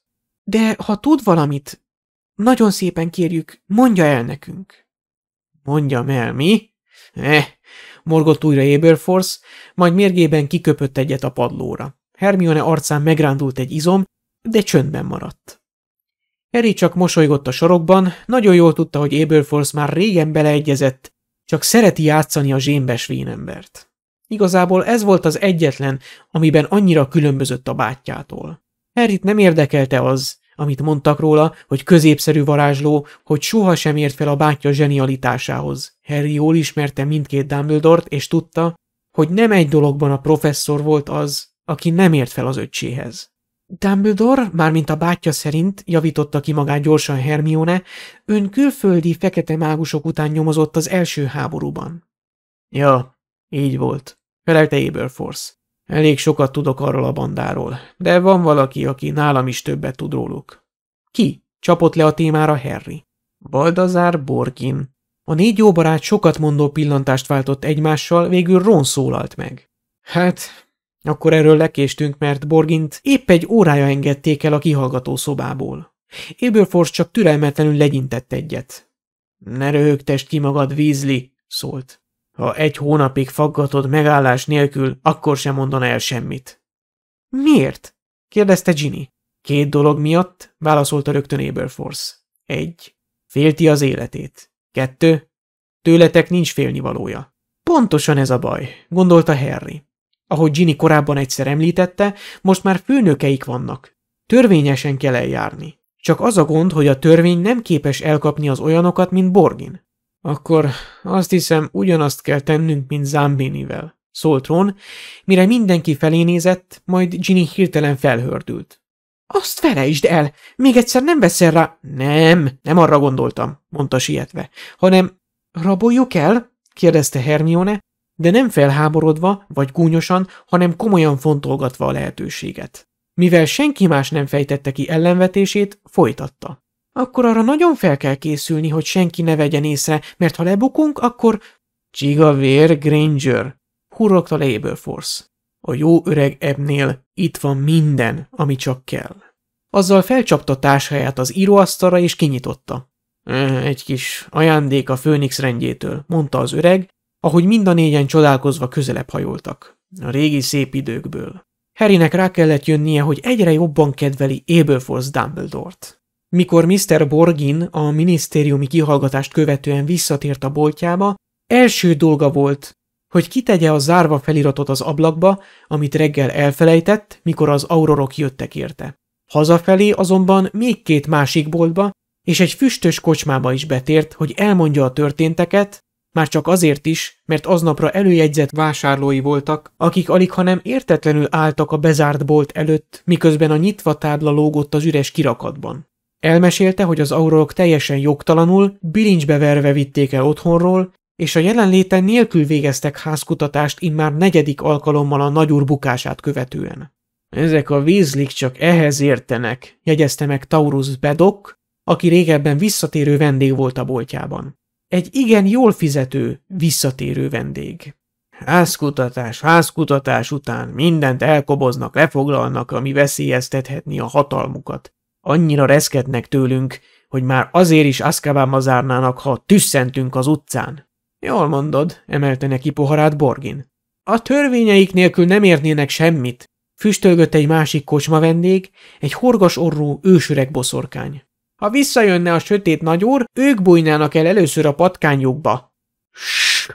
De ha tud valamit, nagyon szépen kérjük, mondja el nekünk. Mondjam el, mi? Eh, morgott újra Aberforce, majd mérgében kiköpött egyet a padlóra. Hermione arcán megrándult egy izom, de csöndben maradt. Harry csak mosolygott a sorokban, nagyon jól tudta, hogy Aberforce már régen beleegyezett, csak szereti játszani a zsémbes vénembert. Igazából ez volt az egyetlen, amiben annyira különbözött a bátyjától. Harryt nem érdekelte az, amit mondtak róla, hogy középszerű varázsló, hogy sohasem ért fel a bátyja zsenialitásához. Harry jól ismerte mindkét Dumbledore-t, és tudta, hogy nem egy dologban a professzor volt az, aki nem ért fel az öcséhez. Dumbledore, mármint a bátyja szerint, javította ki magát gyorsan Hermione, ön külföldi fekete mágusok után nyomozott az első háborúban. Ja, így volt, felelte Force. Elég sokat tudok arról a bandáról, de van valaki, aki nálam is többet tud róluk. Ki? Csapott le a témára Harry. Baldazár Borgin. A négy jó barát sokat mondó pillantást váltott egymással, végül Ron szólalt meg. Hát, akkor erről lekéstünk, mert Borgint épp egy órája engedték el a kihallgató szobából. Aberforce csak türelmetlenül legyintett egyet. Ne röhögtest ki magad, Weasley, szólt. Ha egy hónapig faggatod megállás nélkül, akkor sem mondaná el semmit. Miért? kérdezte Ginny. Két dolog miatt, válaszolta rögtön Aberforce. Egy, félti az életét. Kettő, tőletek nincs félnivalója. Pontosan ez a baj, gondolta Harry. Ahogy Ginny korábban egyszer említette, most már főnökeik vannak. Törvényesen kell eljárni. Csak az a gond, hogy a törvény nem képes elkapni az olyanokat, mint Borgin. Akkor azt hiszem, ugyanazt kell tennünk, mint Zambinivel, szólt Ron, mire mindenki felé nézett, majd Ginny hirtelen felhördült. Azt felejtsd el! Még egyszer nem veszel rá... Nem, nem arra gondoltam, mondta sietve, hanem raboljuk el? kérdezte Hermione, de nem felháborodva vagy gúnyosan, hanem komolyan fontolgatva a lehetőséget. Mivel senki más nem fejtette ki ellenvetését, folytatta. Akkor arra nagyon fel kell készülni, hogy senki ne vegyen észre, mert ha lebukunk, akkor... Csiga vér, Granger, hurrogta le Aberforce. A jó öreg ebnél itt van minden, ami csak kell. Azzal felcsapta társáját az íróasztalra és kinyitotta. Egy kis ajándék a főnix rendjétől, mondta az öreg, ahogy mind a négyen csodálkozva közelebb hajoltak. A régi szép időkből. Harrynek rá kellett jönnie, hogy egyre jobban kedveli Abelforce Dumbledore-t. Mikor Mr. Borgin a minisztériumi kihallgatást követően visszatért a boltjába, első dolga volt, hogy kitegye a zárva feliratot az ablakba, amit reggel elfelejtett, mikor az aurorok jöttek érte. Hazafelé azonban még két másik boltba és egy füstös kocsmába is betért, hogy elmondja a történteket, már csak azért is, mert aznapra előjegyzett vásárlói voltak, akik alig hanem értetlenül álltak a bezárt bolt előtt, miközben a nyitva tábla lógott az üres kirakatban. Elmesélte, hogy az aurorok teljesen jogtalanul, bilincsbe verve vitték el otthonról, és a jelenléten nélkül végeztek házkutatást immár negyedik alkalommal a nagyúr bukását követően. Ezek a vízlik csak ehhez értenek, jegyezte meg Taurus Bedok, aki régebben visszatérő vendég volt a boltjában. Egy igen jól fizető, visszatérő vendég. Házkutatás, házkutatás után mindent elkoboznak, lefoglalnak, ami veszélyeztethetni a hatalmukat. Annyira reszketnek tőlünk, hogy már azért is Azkabámba zárnának, ha tüsszentünk az utcán. Jól mondod, emelte neki poharát Borgin. A törvényeik nélkül nem érnének semmit. Füstölgött egy másik kocsma vendég, egy horgas orrú, ősüreg boszorkány. Ha visszajönne a sötét nagyúr, ők bújnának el először a patkányukba. Ssss!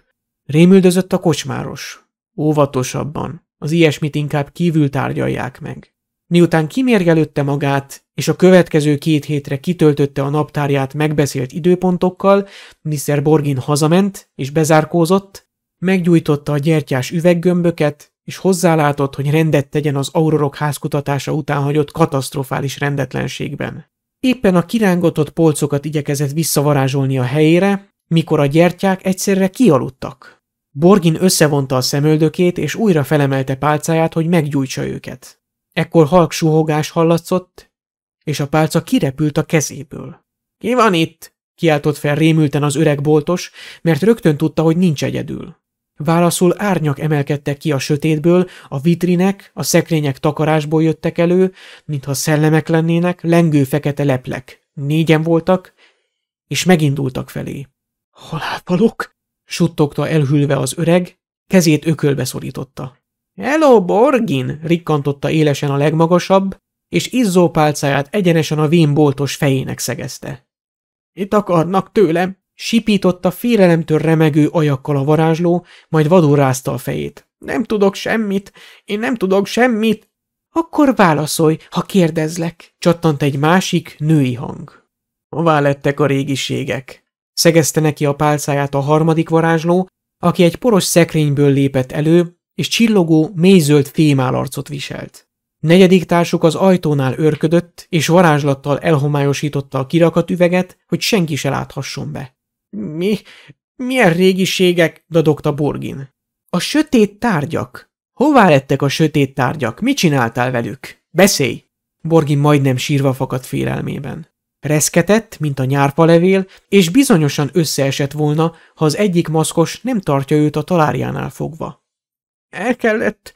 Rémüldözött a kocsmáros. Óvatosabban. Az ilyesmit inkább kívül tárgyalják meg. Miután kimérgelődte magát, és a következő két hétre kitöltötte a naptárját megbeszélt időpontokkal, Mr. Borgin hazament és bezárkózott, meggyújtotta a gyertyás üveggömböket, és hozzálátott, hogy rendet tegyen az aurorok házkutatása után hagyott katasztrofális rendetlenségben. Éppen a kirángatott polcokat igyekezett visszavarázsolni a helyére, mikor a gyertyák egyszerre kialudtak. Borgin összevonta a szemöldökét, és újra felemelte pálcáját, hogy meggyújtsa őket. Ekkor halk suhogás hallatszott, és a pálca kirepült a kezéből. – Ki van itt? – kiáltott fel rémülten az öreg boltos, mert rögtön tudta, hogy nincs egyedül. Válaszul árnyak emelkedtek ki a sötétből, a vitrinek, a szekrények takarásból jöttek elő, mintha szellemek lennének, lengő fekete leplek. Négyen voltak, és megindultak felé. – Halálpalok! – suttogta elhülve az öreg, kezét ökölbe szorította. Hello, Borgin! rikkantotta élesen a legmagasabb, és izzó pálcáját egyenesen a vénboltos fejének szegezte. Itt akarnak tőlem? Sipította félelemtől remegő ajakkal a varázsló, majd vadul rázta a fejét. Nem tudok semmit, én nem tudok semmit. Akkor válaszolj, ha kérdezlek, csattant egy másik, női hang. Hová lettek a régiségek? Szegezte neki a pálcáját a harmadik varázsló, aki egy poros szekrényből lépett elő, és csillogó, mélyzöld fémálarcot viselt. Negyedik társuk az ajtónál őrködött, és varázslattal elhomályosította a kirakat üveget, hogy senki se láthasson be. – Mi? Milyen régiségek? – dadogta Borgin. – A sötét tárgyak. Hová lettek a sötét tárgyak? Mit csináltál velük? Beszélj! Borgin majdnem sírva fakadt félelmében. Reszketett, mint a nyárpalevél, és bizonyosan összeesett volna, ha az egyik maszkos nem tartja őt a talárjánál fogva. El kellett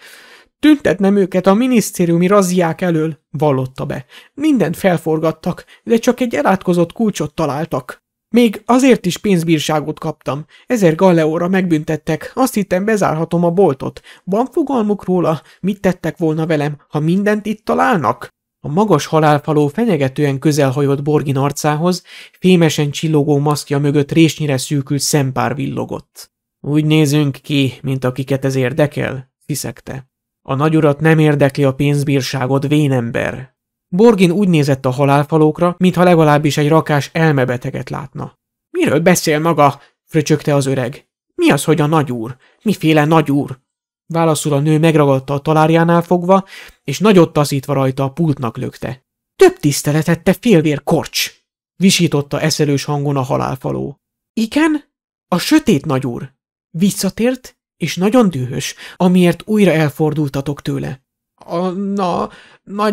tüntetnem őket a minisztériumi razziák elől, vallotta be. Mindent felforgattak, de csak egy elátkozott kulcsot találtak. Még azért is pénzbírságot kaptam. Ezer galleóra megbüntettek, azt hittem bezárhatom a boltot. Van fogalmuk róla, mit tettek volna velem, ha mindent itt találnak? A magas halálfaló fenyegetően közelhajott Borgin arcához, fémesen csillogó maszkja mögött résnyire szűkült szempár villogott. Úgy nézünk ki, mint akiket ez érdekel, sziszegte. A nagyurat nem érdekli a pénzbírságod, vénember. Borgin úgy nézett a halálfalókra, mintha legalábbis egy rakás elmebeteget látna. Miről beszél maga? fröcsögte az öreg. Mi az, hogy a nagyúr? Miféle nagyúr? Válaszul a nő megragadta a talárjánál fogva, és nagyot taszítva rajta a pultnak lökte. Több tiszteletet, te félvér korcs! visította eszelős hangon a halálfaló. Igen? A sötét nagyúr? Visszatért, és nagyon dühös, amiért újra elfordultatok tőle. A, na,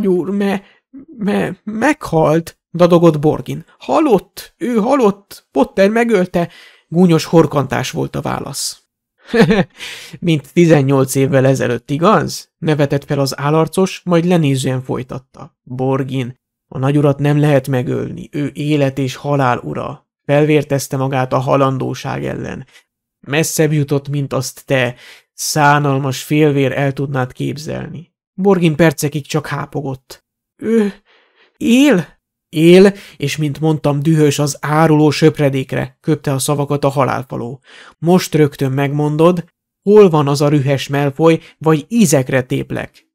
úr, me, me, meghalt, dadogott Borgin. Halott, ő halott, Potter megölte. Gúnyos horkantás volt a válasz. mint 18 évvel ezelőtt, igaz? Nevetett fel az állarcos, majd lenézően folytatta. Borgin, a nagyurat nem lehet megölni, ő élet és halál ura. Felvértezte magát a halandóság ellen. Messzebb jutott, mint azt te, szánalmas félvér el tudnád képzelni. Borgin percekig csak hápogott. Ő él? Él, és mint mondtam, dühös az áruló söpredékre, köpte a szavakat a halálpaló. Most rögtön megmondod, hol van az a rühes melfoly, vagy ízekre téplek.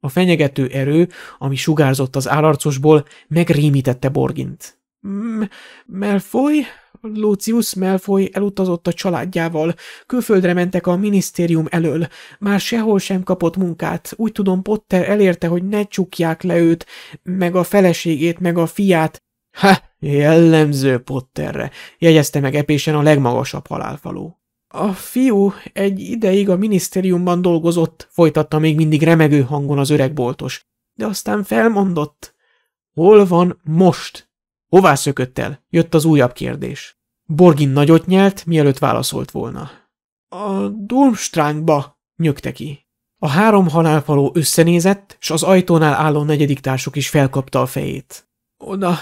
A fenyegető erő, ami sugárzott az állarcosból, megrémítette Borgint. M- Melfoly? Lucius Malfoy elutazott a családjával, külföldre mentek a minisztérium elől, már sehol sem kapott munkát, úgy tudom Potter elérte, hogy ne csukják le őt, meg a feleségét, meg a fiát. Ha, jellemző Potterre, jegyezte meg epésen a legmagasabb halálfaló. A fiú egy ideig a minisztériumban dolgozott, folytatta még mindig remegő hangon az öreg boltos, de aztán felmondott. Hol van most? Hová szökött el? Jött az újabb kérdés. Borgin nagyot nyelt, mielőtt válaszolt volna. A Durmstrangba, nyögte ki. A három halálfaló összenézett, s az ajtónál álló negyedik társuk is felkapta a fejét. Oda,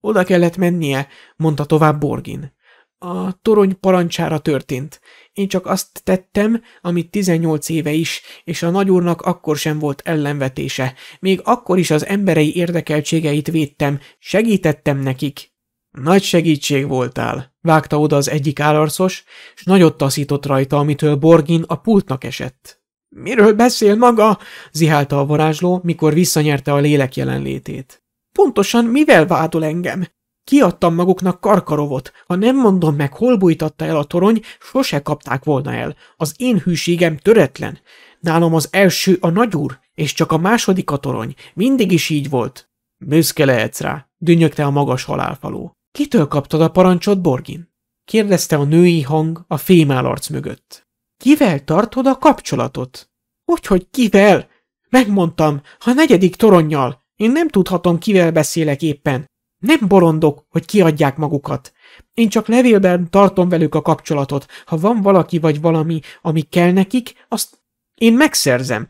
oda kellett mennie, mondta tovább Borgin. A torony parancsára történt, én csak azt tettem, amit 18 éve is, és a nagyúrnak akkor sem volt ellenvetése. Még akkor is az emberei érdekeltségeit védtem, segítettem nekik. Nagy segítség voltál, vágta oda az egyik állarszos, s nagyot taszított rajta, amitől Borgin a pultnak esett. Miről beszél maga? zihálta a varázsló, mikor visszanyerte a lélek jelenlétét. Pontosan mivel vádol engem? Kiadtam maguknak karkarovot, ha nem mondom meg, hol bújtatta el a torony, sose kapták volna el. Az én hűségem töretlen. Nálam az első a nagyúr, és csak a második a torony. Mindig is így volt. Büszke lehetsz rá, dünnyögte a magas halálfaló. Kitől kaptad a parancsot, Borgin? kérdezte a női hang a fémálarc mögött. Kivel tartod a kapcsolatot? Hogyhogy hogy kivel? Megmondtam, a negyedik toronnyal. Én nem tudhatom, kivel beszélek éppen. Nem bolondok, hogy kiadják magukat. Én csak levélben tartom velük a kapcsolatot. Ha van valaki vagy valami, ami kell nekik, azt én megszerzem.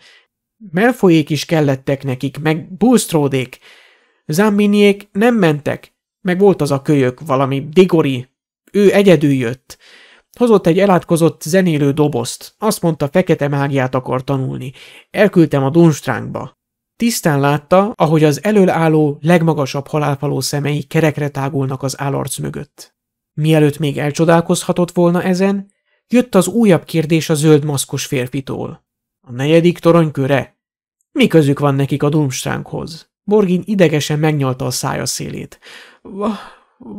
Melfoyék is kellettek nekik, meg Bulstródék. Zamminiék nem mentek, meg volt az a kölyök, valami Digori. Ő egyedül jött. Hozott egy elátkozott zenélő dobozt. Azt mondta, fekete mágiát akar tanulni. Elküldtem a Dunstránkba. Tisztán látta, ahogy az elől álló, legmagasabb halálfaló szemei kerekre tágulnak az állarc mögött. Mielőtt még elcsodálkozhatott volna ezen, jött az újabb kérdés a zöld maszkos férfitól. A negyedik torony köre? Mi közük van nekik a Durmstránkhoz? Borgin idegesen megnyalta a szája szélét. Va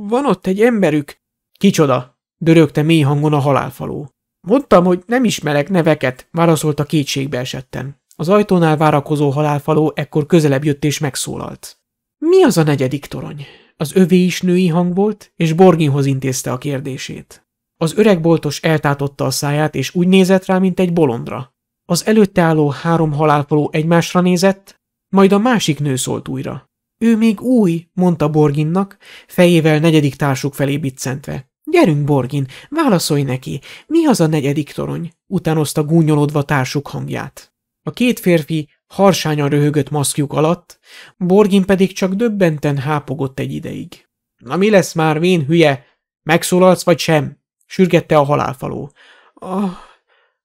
van ott egy emberük. Kicsoda? Dörögte mély hangon a halálfaló. Mondtam, hogy nem ismerek neveket, válaszolta kétségbe esetten. Az ajtónál várakozó halálfaló ekkor közelebb jött és megszólalt. Mi az a negyedik torony? Az övé is női hang volt, és Borginhoz intézte a kérdését. Az öreg boltos eltátotta a száját, és úgy nézett rá, mint egy bolondra. Az előtte álló három halálfaló egymásra nézett, majd a másik nő szólt újra. Ő még új, mondta Borginnak, fejével negyedik társuk felé biccentve. Gyerünk, Borgin, válaszolj neki, mi az a negyedik torony? Utánozta gúnyolodva társuk hangját. A két férfi harsányan röhögött maszkjuk alatt, Borgin pedig csak döbbenten hápogott egy ideig. – Na mi lesz már, vén hülye? Megszólalsz vagy sem? – sürgette a halálfaló. – A,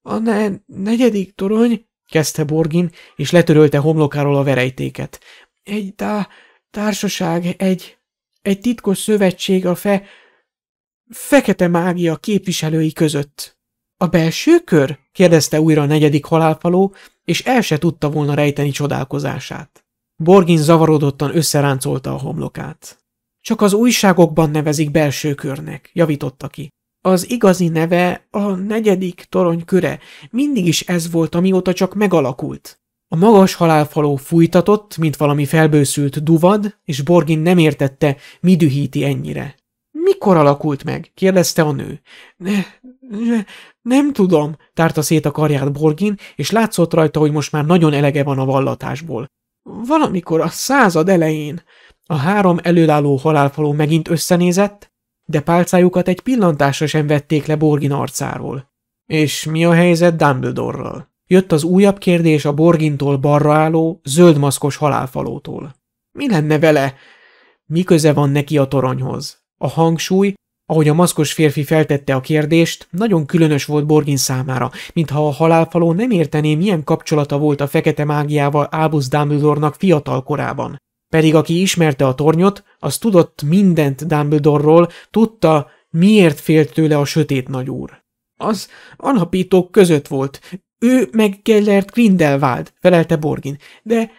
a ne, negyedik torony – kezdte Borgin, és letörölte homlokáról a verejtéket. – Egy tá, társaság, egy, egy titkos szövetség a fe, fekete mágia képviselői között. – A belső kör? – kérdezte újra a negyedik halálfaló, és el se tudta volna rejteni csodálkozását. Borgin zavarodottan összeráncolta a homlokát. Csak az újságokban nevezik belső körnek, javította ki. Az igazi neve a negyedik torony köre, mindig is ez volt, amióta csak megalakult. A magas halálfaló fújtatott, mint valami felbőszült duvad, és Borgin nem értette, mi dühíti ennyire. Mikor alakult meg? kérdezte a nő. Nem tudom, tárta szét a karját Borgin, és látszott rajta, hogy most már nagyon elege van a vallatásból. Valamikor a század elején a három előálló halálfaló megint összenézett, de pálcájukat egy pillantásra sem vették le Borgin arcáról. És mi a helyzet Dumbledore-ral? Jött az újabb kérdés a Borgintól balra álló, zöldmaszkos halálfalótól. Mi lenne vele? Mi köze van neki a toronyhoz? A hangsúly ahogy a maszkos férfi feltette a kérdést, nagyon különös volt Borgin számára, mintha a halálfaló nem értené, milyen kapcsolata volt a fekete mágiával Albus Dumbledore-nak fiatal korában. Pedig aki ismerte a tornyot, az tudott mindent Dumbledore-ról, tudta, miért félt tőle a sötét nagyúr. Az alapítók között volt. Ő meg Gellert Grindelwald, felelte Borgin. De,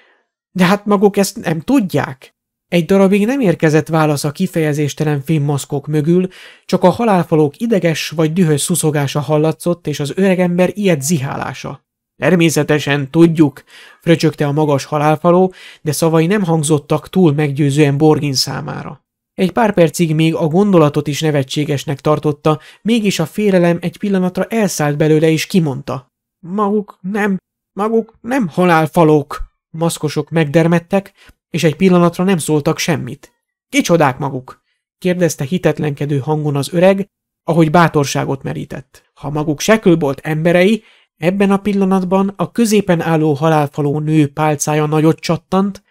de hát maguk ezt nem tudják. Egy darabig nem érkezett válasz a kifejezéstelen fémmaszkok mögül, csak a halálfalók ideges vagy dühös szuszogása hallatszott, és az öregember ilyet zihálása. Természetesen tudjuk, fröcsögte a magas halálfaló, de szavai nem hangzottak túl meggyőzően Borgin számára. Egy pár percig még a gondolatot is nevetségesnek tartotta, mégis a félelem egy pillanatra elszállt belőle és kimondta. Maguk nem, maguk nem halálfalók. Maszkosok megdermettek, és egy pillanatra nem szóltak semmit. Kicsodák maguk? kérdezte hitetlenkedő hangon az öreg, ahogy bátorságot merített. Ha maguk sekülbolt emberei, ebben a pillanatban a középen álló halálfaló nő pálcája nagyot csattant,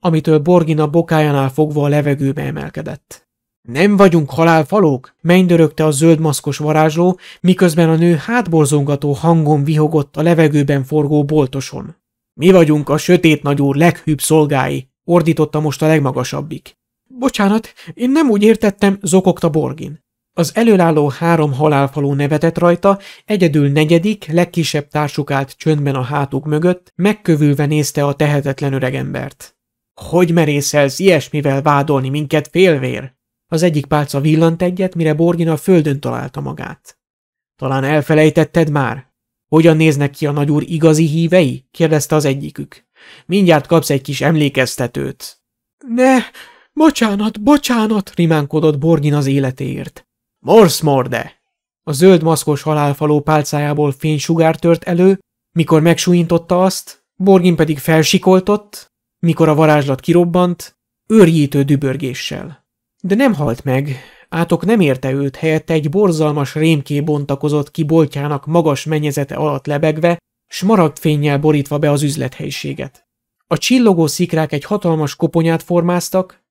amitől Borgina bokájánál fogva a levegőbe emelkedett. Nem vagyunk halálfalók? Mennydörögte a zöld maszkos varázsló, miközben a nő hátborzongató hangon vihogott a levegőben forgó boltoson. Mi vagyunk a sötét nagyúr leghűbb szolgái. Ordította most a legmagasabbik. Bocsánat, én nem úgy értettem, zokogta Borgin. Az előálló három halálfaló nevetett rajta, egyedül negyedik, legkisebb társuk állt csöndben a hátuk mögött, megkövülve nézte a tehetetlen öregembert. Hogy merészelsz ilyesmivel vádolni minket félvér? Az egyik pálca villant egyet, mire Borgin a földön találta magát. Talán elfelejtetted már? Hogyan néznek ki a nagyúr igazi hívei? kérdezte az egyikük. Mindjárt kapsz egy kis emlékeztetőt. Ne, bocsánat, bocsánat, rimánkodott Borgin az életéért. Morsmorde. A zöld maszkos halálfaló pálcájából fénysugár tört elő, mikor megsújította azt, Borgin pedig felsikoltott, mikor a varázslat kirobbant, őrjítő dübörgéssel. De nem halt meg, átok nem érte őt, helyette egy borzalmas rémké bontakozott ki boltjának magas menyezete alatt lebegve, smaragd fényjel borítva be az üzlethelyiséget. A csillogó szikrák egy hatalmas koponyát formáztak,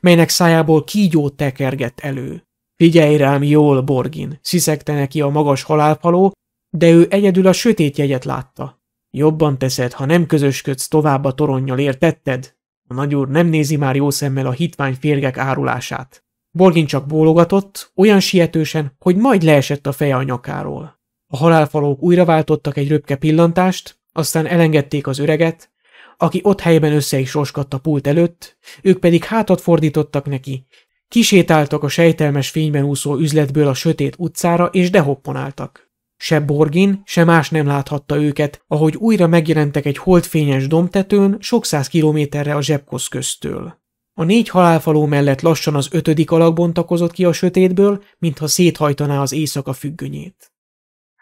melynek szájából kígyó tekergett elő. Figyelj rám jól, Borgin, sziszegte neki a magas halálpaló, de ő egyedül a sötét jegyet látta. Jobban teszed, ha nem közösködsz tovább a toronnyal, értetted? A nagyúr nem nézi már jó szemmel a hitvány férgek árulását. Borgin csak bólogatott, olyan sietősen, hogy majd leesett a feje a nyakáról. A halálfalók újra váltottak egy röpke pillantást, aztán elengedték az öreget, aki ott helyben össze is roskadt a pult előtt, ők pedig hátat fordítottak neki, kisétáltak a sejtelmes fényben úszó üzletből a sötét utcára, és dehopponáltak. Se Borgin, se más nem láthatta őket, ahogy újra megjelentek egy holdfényes domtetőn, sok száz kilométerre a zsebkosz köztől. A négy halálfaló mellett lassan az ötödik alak bontakozott ki a sötétből, mintha széthajtaná az éjszaka függönyét.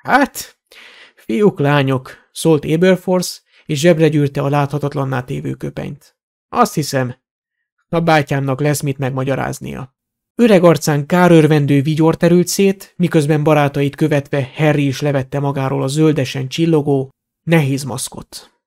Hát, fiúk, lányok, szólt Eberforce, és zsebre gyűrte a láthatatlanná tévő köpenyt. Azt hiszem, a bátyámnak lesz mit megmagyaráznia. Öreg arcán kárörvendő vigyor terült szét, miközben barátait követve Harry is levette magáról a zöldesen csillogó, nehéz maszkot.